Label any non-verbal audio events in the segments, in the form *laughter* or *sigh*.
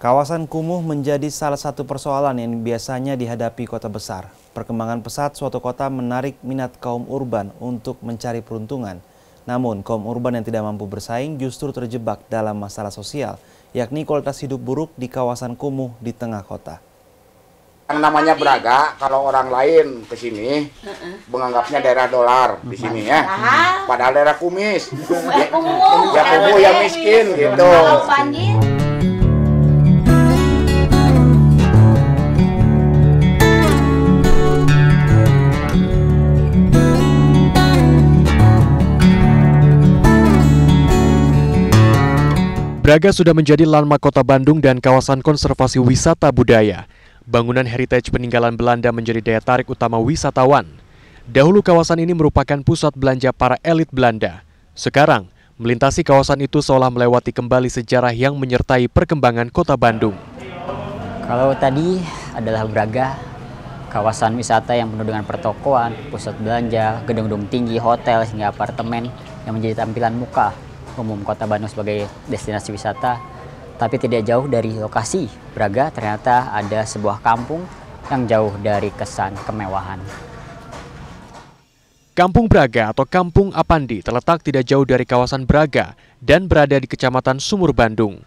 Kawasan kumuh menjadi salah satu persoalan yang biasanya dihadapi kota besar. Perkembangan pesat suatu kota menarik minat kaum urban untuk mencari peruntungan. Namun, kaum urban yang tidak mampu bersaing justru terjebak dalam masalah sosial, yakni kualitas hidup buruk di kawasan kumuh di tengah kota. Yang namanya Braga, kalau orang lain ke sini menganggapnya daerah dolar di sini ya. Padahal daerah kumis. Ya, ya kumuh, ya miskin gitu. Braga sudah menjadi landmark kota Bandung dan kawasan konservasi wisata budaya. Bangunan heritage peninggalan Belanda menjadi daya tarik utama wisatawan. Dahulu kawasan ini merupakan pusat belanja para elit Belanda. Sekarang, melintasi kawasan itu seolah melewati kembali sejarah yang menyertai perkembangan kota Bandung. Kalau tadi adalah Braga, kawasan wisata yang penuh dengan pertokoan, pusat belanja, gedung-gedung tinggi, hotel, hingga apartemen yang menjadi tampilan muka umum kota Bandung sebagai destinasi wisata, tapi tidak jauh dari lokasi Braga ternyata ada sebuah kampung yang jauh dari kesan kemewahan. Kampung Braga atau Kampung Apandi terletak tidak jauh dari kawasan Braga dan berada di Kecamatan Sumur, Bandung.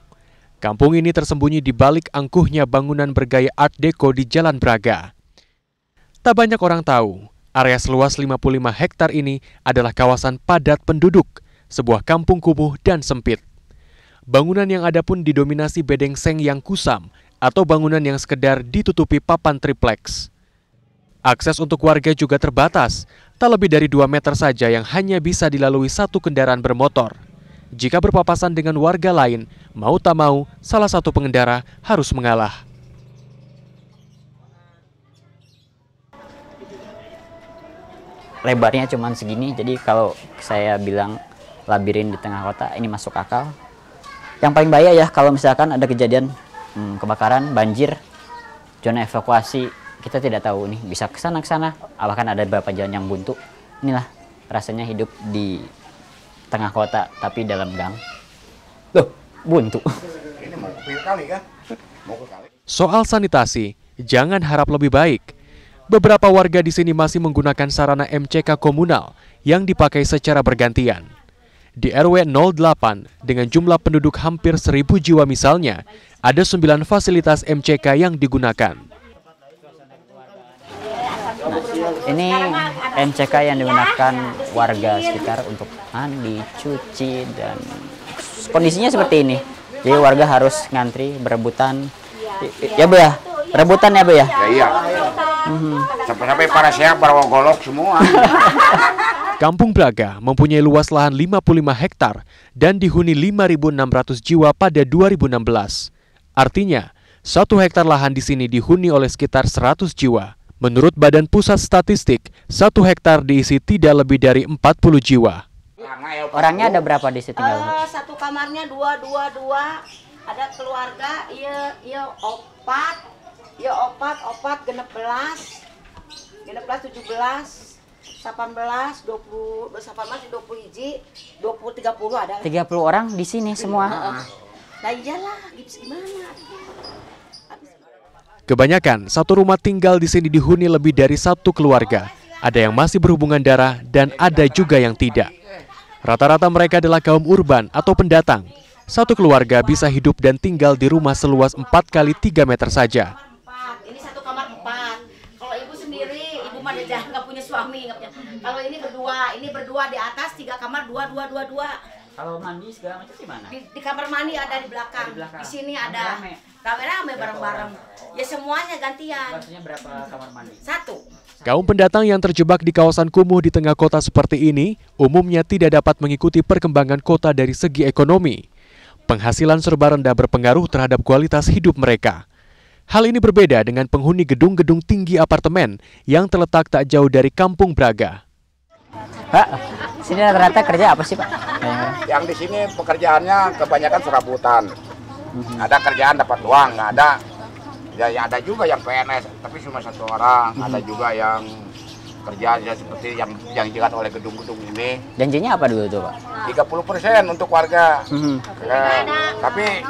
Kampung ini tersembunyi di balik angkuhnya bangunan bergaya Art Deco di Jalan Braga. Tak banyak orang tahu, area seluas 55 hektar ini adalah kawasan padat penduduk sebuah kampung kumuh dan sempit. Bangunan yang ada pun didominasi bedeng seng yang kusam atau bangunan yang sekedar ditutupi papan tripleks. Akses untuk warga juga terbatas, tak lebih dari 2 meter saja yang hanya bisa dilalui satu kendaraan bermotor. Jika berpapasan dengan warga lain, mau tak mau, salah satu pengendara harus mengalah. lebarnya cuma segini jadi kalau saya bilang labirin di tengah kota ini masuk akal yang paling bahaya ya kalau misalkan ada kejadian hmm, kebakaran banjir zona evakuasi kita tidak tahu nih bisa ke sana ke sana bahkan ada beberapa jalan yang buntu inilah rasanya hidup di tengah kota tapi dalam gang loh buntu soal sanitasi jangan harap lebih baik beberapa warga di sini masih menggunakan sarana MCK komunal yang dipakai secara bergantian. Di RW 08 dengan jumlah penduduk hampir 1000 jiwa misalnya, ada 9 fasilitas MCK yang digunakan. Nah, ini MCK yang digunakan warga sekitar untuk mandi, cuci dan kondisinya seperti ini. Jadi warga harus ngantri berebutan. Ya, Bu ya. Rebutan ya, Bu ya. Ya iya. Mhm. Sampai-sampai para siap para golok semua. *laughs* Kampung Braga mempunyai luas lahan 55 hektar dan dihuni 5.600 jiwa pada 2016. Artinya, satu hektar lahan di sini dihuni oleh sekitar 100 jiwa. Menurut Badan Pusat Statistik, satu hektar diisi tidak lebih dari 40 jiwa. Orangnya ada berapa di situ? Uh, satu kamarnya dua, dua, dua. Ada keluarga, iya, iya, opat, iya, opat, opat, genep belas, genep belas, tujuh belas. 18, 20, 18, 20 hiji, 20, 30 ada. 30 orang di sini iya. semua. Nah, iyalah, gips gimana? Kebanyakan satu rumah tinggal di sini dihuni lebih dari satu keluarga. Ada yang masih berhubungan darah dan ada juga yang tidak. Rata-rata mereka adalah kaum urban atau pendatang. Satu keluarga bisa hidup dan tinggal di rumah seluas 4 kali 3 meter saja. ada jalan nggak punya suami nggak punya. Kalau ini berdua, ini berdua di atas tiga kamar dua dua dua dua. Kalau mandi segala macam di mana? Di, di kamar mandi ada di belakang. Di, belakang. di sini ada rame-rame bareng-bareng. Ya semuanya gantian. Maksudnya berapa kamar mandi? Satu. Kaum pendatang yang terjebak di kawasan kumuh di tengah kota seperti ini umumnya tidak dapat mengikuti perkembangan kota dari segi ekonomi. Penghasilan serba rendah berpengaruh terhadap kualitas hidup mereka. Hal ini berbeda dengan penghuni gedung-gedung tinggi apartemen yang terletak tak jauh dari Kampung Braga. Pak, sini rata-rata kerja apa sih Pak? Yang di sini pekerjaannya kebanyakan serabutan. Mhm. Ada kerjaan dapat uang, nggak ada. Ya, ya ada juga yang PNS, tapi cuma satu orang. Mhm. Ada juga yang kerja ya, seperti yang yang dilihat oleh gedung-gedung ini. Janjinya apa dulu tuh Pak? 30 persen untuk warga. hmm Ya, tapi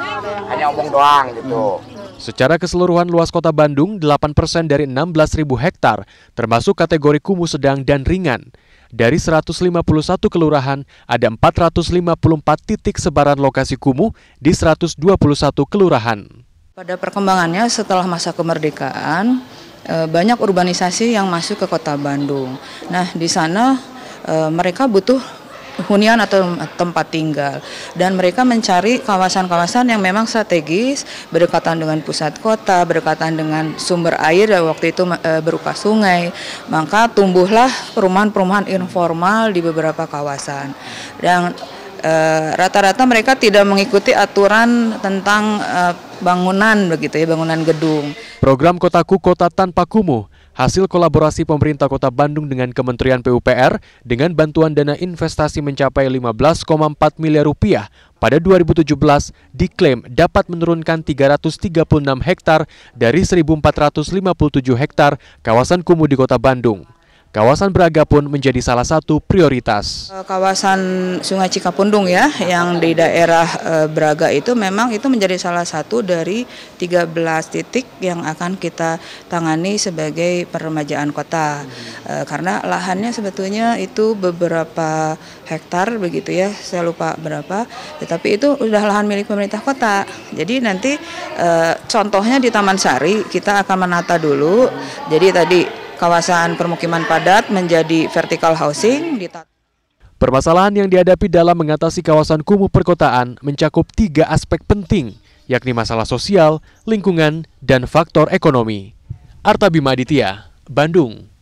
hanya omong doang gitu. hmm Secara keseluruhan luas kota Bandung, 8% dari 16.000 hektar, termasuk kategori kumuh sedang dan ringan. Dari 151 kelurahan, ada 454 titik sebaran lokasi kumuh di 121 kelurahan. Pada perkembangannya setelah masa kemerdekaan, e, banyak urbanisasi yang masuk ke kota Bandung. Nah, di sana e, mereka butuh hunian atau tempat tinggal dan mereka mencari kawasan-kawasan yang memang strategis berdekatan dengan pusat kota berdekatan dengan sumber air dan waktu itu e, berupa sungai maka tumbuhlah perumahan-perumahan informal di beberapa kawasan dan eh, rata-rata e, mereka tidak mengikuti aturan tentang e, bangunan begitu ya bangunan gedung program kotaku kota tanpa kumuh Hasil kolaborasi pemerintah kota Bandung dengan Kementerian PUPR dengan bantuan dana investasi mencapai 15,4 miliar rupiah pada 2017 diklaim dapat menurunkan 336 hektar dari 1.457 hektar kawasan kumuh di kota Bandung. Kawasan Braga pun menjadi salah satu prioritas. Eh, kawasan Sungai Cikapundung ya, yang di daerah eh, Braga itu memang itu menjadi salah satu dari 13 titik yang akan kita tangani sebagai peremajaan kota. Eh, karena lahannya sebetulnya itu beberapa hektar begitu ya, saya lupa berapa, tetapi itu sudah lahan milik pemerintah kota. Jadi nanti contohnya di Taman Sari kita akan menata dulu. Jadi tadi kawasan permukiman padat menjadi vertical housing. Permasalahan yang dihadapi dalam mengatasi kawasan kumuh perkotaan mencakup tiga aspek penting, yakni masalah sosial, lingkungan, dan faktor ekonomi. Arta Bima Aditya, Bandung.